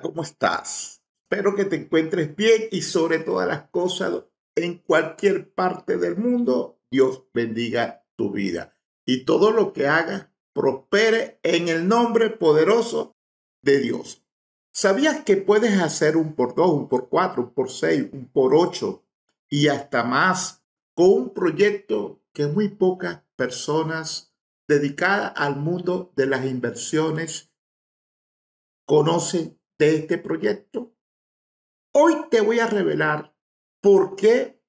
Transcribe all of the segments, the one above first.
¿cómo estás? Espero que te encuentres bien y sobre todas las cosas en cualquier parte del mundo. Dios bendiga tu vida y todo lo que hagas prospere en el nombre poderoso de Dios. ¿Sabías que puedes hacer un por dos, un por cuatro, un por seis, un por ocho y hasta más con un proyecto que muy pocas personas dedicadas al mundo de las inversiones conocen de este proyecto, hoy te voy a revelar por qué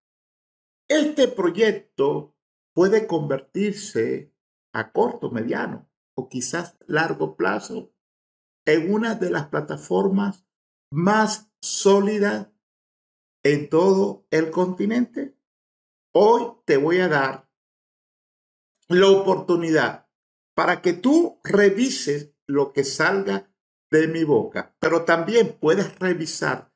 este proyecto puede convertirse a corto, mediano o quizás largo plazo en una de las plataformas más sólidas en todo el continente. Hoy te voy a dar la oportunidad para que tú revises lo que salga de mi boca. Pero también puedes revisar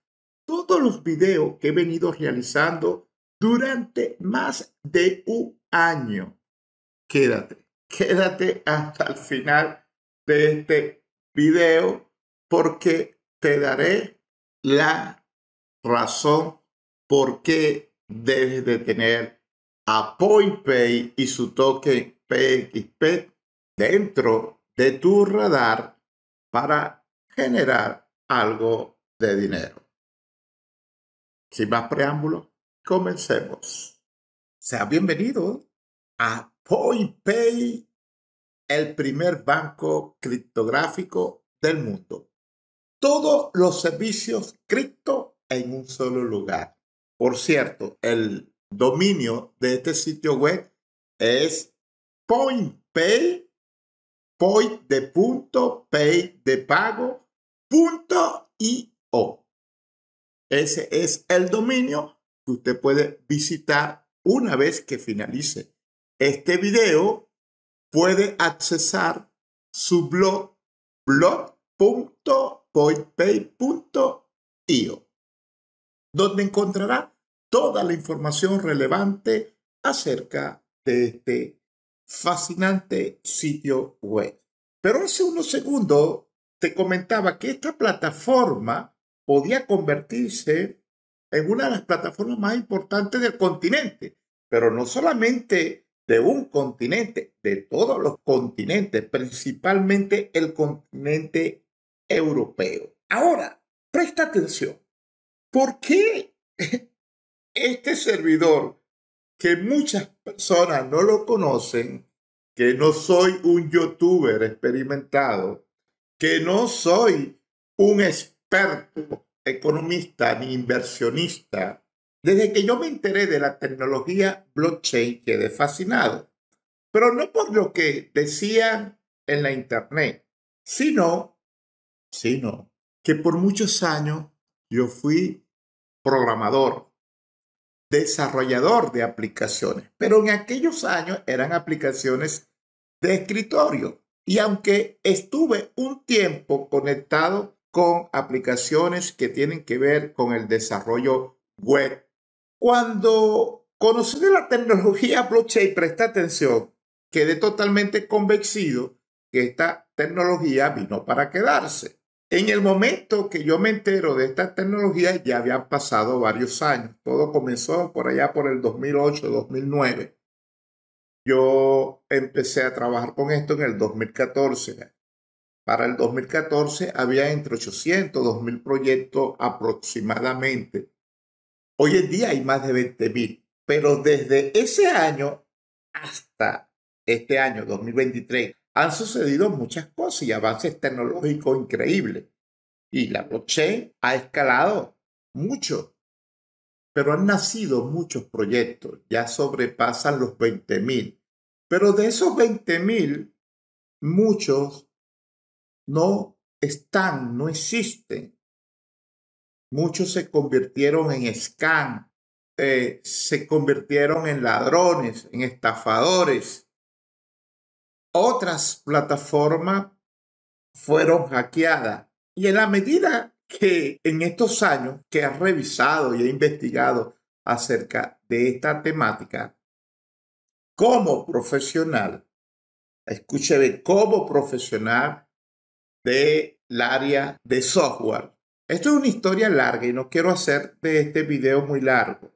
todos los videos que he venido realizando durante más de un año. Quédate, quédate hasta el final de este video porque te daré la razón por qué debes de tener a Pay y su token PXP dentro de tu radar para generar algo de dinero. Sin más preámbulos, comencemos. Sea bienvenido a Pay, el primer banco criptográfico del mundo. Todos los servicios cripto en un solo lugar. Por cierto, el dominio de este sitio web es PointPay, point de punto, pay de pago, .io. Ese es el dominio que usted puede visitar una vez que finalice este video. Puede accesar su blog blog.pointpay.io, donde encontrará toda la información relevante acerca de este fascinante sitio web. Pero hace unos segundos comentaba que esta plataforma podía convertirse en una de las plataformas más importantes del continente, pero no solamente de un continente, de todos los continentes, principalmente el continente europeo. Ahora, presta atención, ¿por qué este servidor, que muchas personas no lo conocen, que no soy un youtuber experimentado, que no soy un experto economista ni inversionista, desde que yo me enteré de la tecnología blockchain quedé fascinado, pero no por lo que decían en la internet, sino, sino que por muchos años yo fui programador, desarrollador de aplicaciones, pero en aquellos años eran aplicaciones de escritorio. Y aunque estuve un tiempo conectado con aplicaciones que tienen que ver con el desarrollo web, cuando conocí de la tecnología blockchain, presta atención, quedé totalmente convencido que esta tecnología vino para quedarse. En el momento que yo me entero de esta tecnología, ya habían pasado varios años. Todo comenzó por allá por el 2008-2009. Yo empecé a trabajar con esto en el 2014. Para el 2014 había entre 800 y 2000 proyectos aproximadamente. Hoy en día hay más de 20.000, pero desde ese año hasta este año 2023 han sucedido muchas cosas y avances tecnológicos increíbles. Y la blockchain ha escalado mucho pero han nacido muchos proyectos, ya sobrepasan los 20.000, pero de esos 20.000, muchos no están, no existen. Muchos se convirtieron en scam, eh, se convirtieron en ladrones, en estafadores. Otras plataformas fueron hackeadas. Y en la medida que en estos años que has revisado y he investigado acerca de esta temática, como profesional, escúcheme, como profesional del área de software. Esto es una historia larga y no quiero hacer de este video muy largo,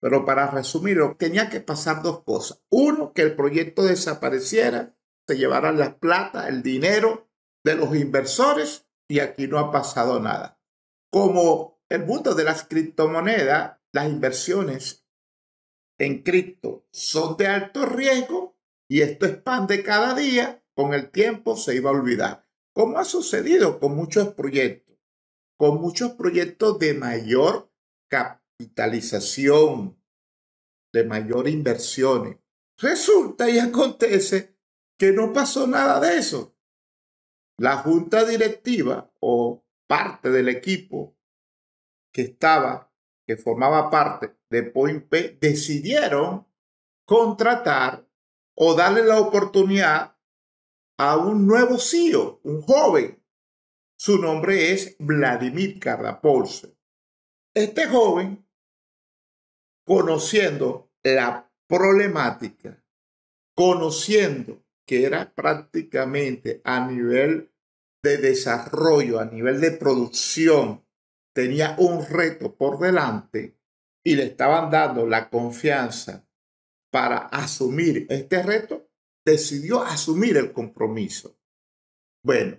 pero para resumirlo, tenía que pasar dos cosas. Uno, que el proyecto desapareciera, se llevaran la plata, el dinero de los inversores y aquí no ha pasado nada. Como el mundo de las criptomonedas, las inversiones en cripto son de alto riesgo y esto expande cada día, con el tiempo se iba a olvidar. Como ha sucedido con muchos proyectos, con muchos proyectos de mayor capitalización, de mayor inversiones. Resulta y acontece que no pasó nada de eso. La junta directiva o parte del equipo que estaba, que formaba parte de Point P, decidieron contratar o darle la oportunidad a un nuevo CEO, un joven. Su nombre es Vladimir Cardapolse. Este joven, conociendo la problemática, conociendo que era prácticamente a nivel de desarrollo, a nivel de producción, tenía un reto por delante y le estaban dando la confianza para asumir este reto, decidió asumir el compromiso. Bueno,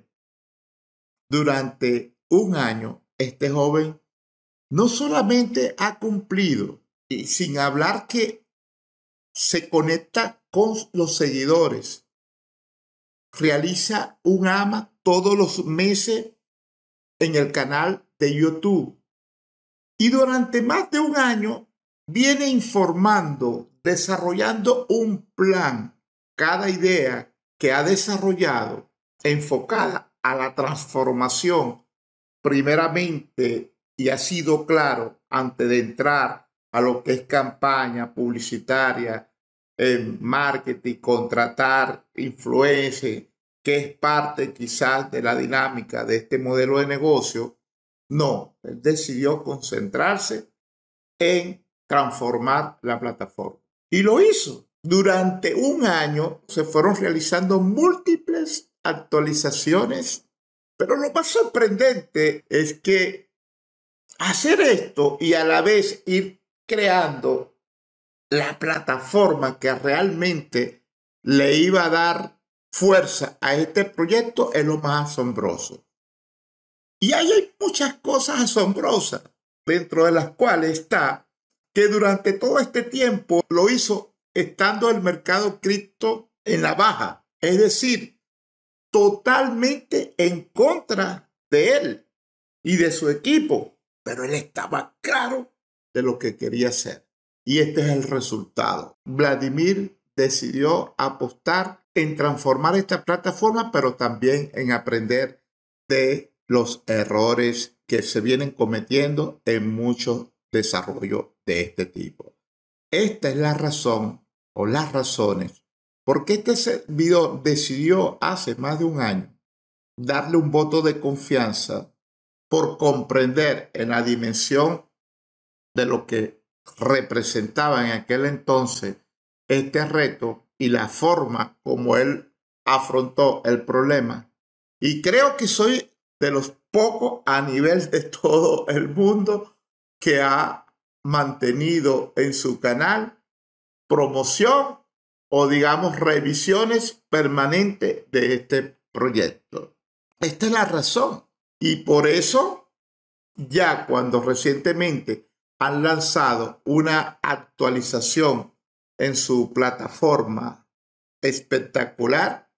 durante un año, este joven no solamente ha cumplido, y sin hablar que se conecta con los seguidores, realiza un ama todos los meses en el canal de YouTube. Y durante más de un año viene informando, desarrollando un plan, cada idea que ha desarrollado enfocada a la transformación, primeramente, y ha sido claro antes de entrar a lo que es campaña publicitaria, eh, marketing, contratar influencer, que es parte quizás de la dinámica de este modelo de negocio. No, él decidió concentrarse en transformar la plataforma. Y lo hizo. Durante un año se fueron realizando múltiples actualizaciones, pero lo más sorprendente es que hacer esto y a la vez ir creando la plataforma que realmente le iba a dar fuerza a este proyecto es lo más asombroso. Y ahí hay muchas cosas asombrosas, dentro de las cuales está que durante todo este tiempo lo hizo estando el mercado cripto en la baja, es decir, totalmente en contra de él y de su equipo, pero él estaba claro de lo que quería hacer. Y este es el resultado. Vladimir decidió apostar en transformar esta plataforma, pero también en aprender de los errores que se vienen cometiendo en muchos desarrollos de este tipo. Esta es la razón o las razones por qué este servidor decidió hace más de un año darle un voto de confianza por comprender en la dimensión de lo que representaba en aquel entonces este reto y la forma como él afrontó el problema. Y creo que soy de los pocos a nivel de todo el mundo que ha mantenido en su canal promoción o digamos revisiones permanentes de este proyecto. Esta es la razón. Y por eso, ya cuando recientemente han lanzado una actualización en su plataforma espectacular,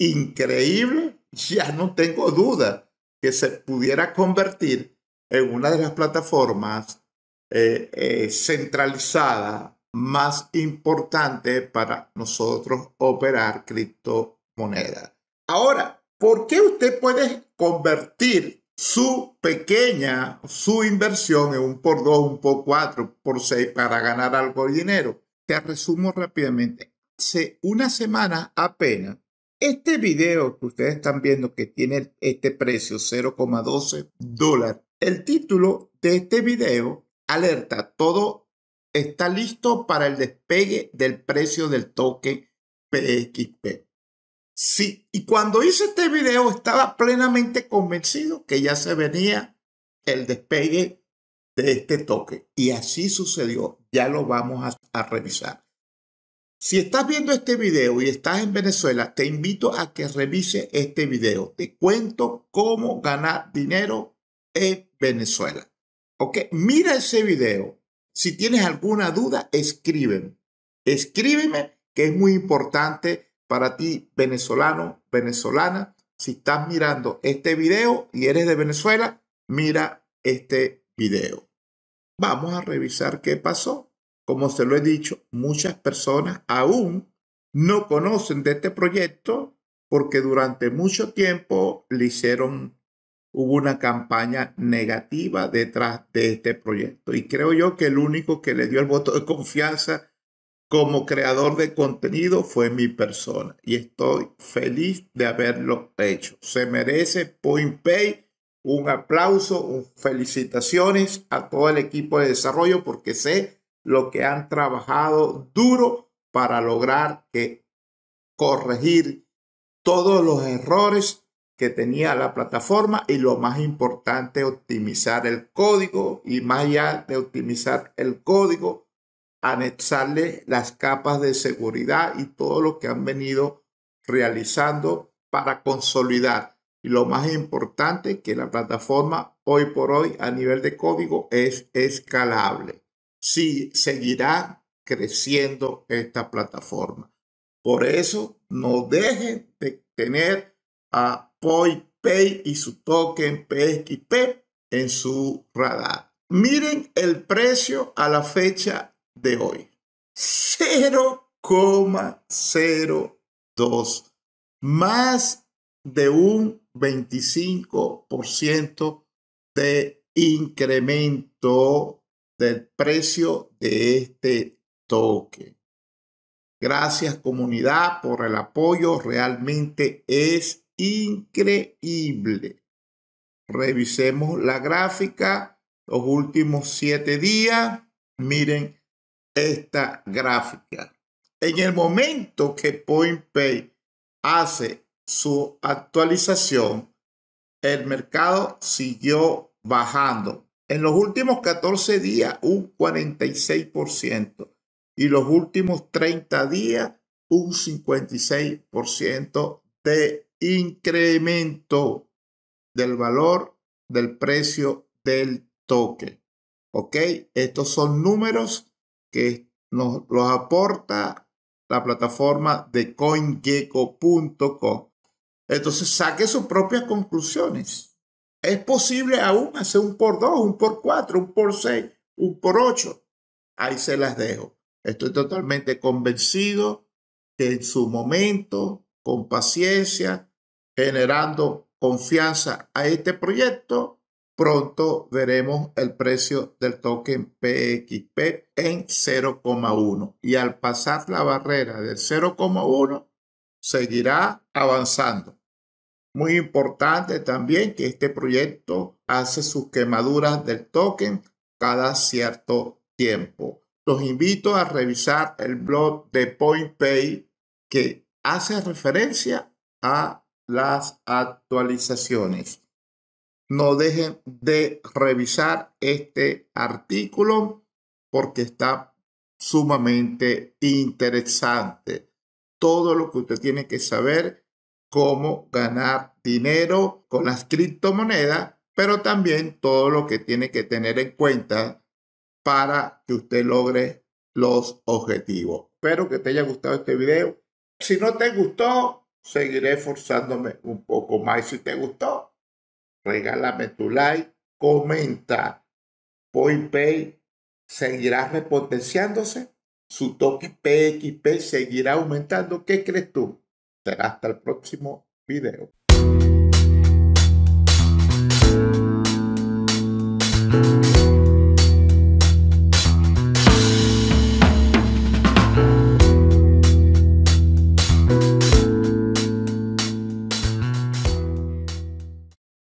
increíble, ya no tengo duda que se pudiera convertir en una de las plataformas eh, eh, centralizadas más importantes para nosotros operar criptomonedas. Ahora, ¿por qué usted puede convertir su pequeña, su inversión en un por dos, un por cuatro, por seis para ganar algo de dinero. Te resumo rápidamente. Hace una semana apenas, este video que ustedes están viendo que tiene este precio 0,12 dólares, el título de este video alerta, todo está listo para el despegue del precio del token PXP. Sí, y cuando hice este video estaba plenamente convencido que ya se venía el despegue de este toque. Y así sucedió, ya lo vamos a, revisar. Si estás viendo este video y estás en Venezuela, te invito a que revise este video. Te cuento cómo ganar dinero en Venezuela. ¿Ok? Mira ese video. Si tienes alguna duda, escríbeme. Escríbeme que es muy importante para ti venezolano, venezolana, si estás mirando este video y eres de Venezuela, mira este video. Vamos a revisar qué pasó. Como se lo he dicho, muchas personas aún no conocen de este proyecto porque durante mucho tiempo le hicieron, hubo una campaña negativa detrás de este proyecto. Y creo yo que el único que le dio el voto de confianza como creador de contenido fue mi persona y estoy feliz de haberlo hecho. Se merece Point Pay un aplauso, felicitaciones a todo el equipo de desarrollo porque sé lo que han trabajado duro para lograr que corregir todos los errores que tenía la plataforma y lo más importante, optimizar el código y más allá de optimizar el código, anexarle las capas de seguridad y todo lo que han venido realizando para consolidar. Y lo más importante, que la plataforma hoy por hoy a nivel de código es escalable. Sí, seguirá creciendo esta plataforma. Por eso, no dejen de tener a PoiPay y su token PXP en su radar. Miren el precio a la fecha de hoy. 0,02. Más de un 25% de incremento del precio de este toque. Gracias comunidad por el apoyo, realmente es increíble. Revisemos la gráfica, los últimos siete días, miren esta gráfica. En el momento que Pay hace su actualización, el mercado siguió bajando. En los últimos 14 días, un 46%. Y los últimos 30 días, un 56% de incremento del valor del precio del toque. ¿Ok? Estos son números que nos los aporta la plataforma de coingecko.com. Entonces saque sus propias conclusiones. Es posible aún hacer un por dos, un por cuatro, un por seis, un por ocho. Ahí se las dejo. Estoy totalmente convencido que en su momento, con paciencia, generando confianza a este proyecto, pronto veremos el precio del token PXP en 0,1 y al pasar la barrera del 0,1 seguirá avanzando. Muy importante también que este proyecto hace sus quemaduras del token cada cierto tiempo. Los invito a revisar el blog de PointPay que hace referencia a las actualizaciones. No dejen de revisar este artículo porque está sumamente interesante. Todo lo que usted tiene que saber, cómo ganar dinero con las criptomonedas, pero también todo lo que tiene que tener en cuenta para que usted logre los objetivos. Espero que te haya gustado este video. Si no te gustó, seguiré forzándome un poco más. Si te gustó, regálame tu like, comenta. pay, seguirá repotenciándose, su toque PXP seguirá aumentando. ¿Qué crees tú? Será hasta el próximo video.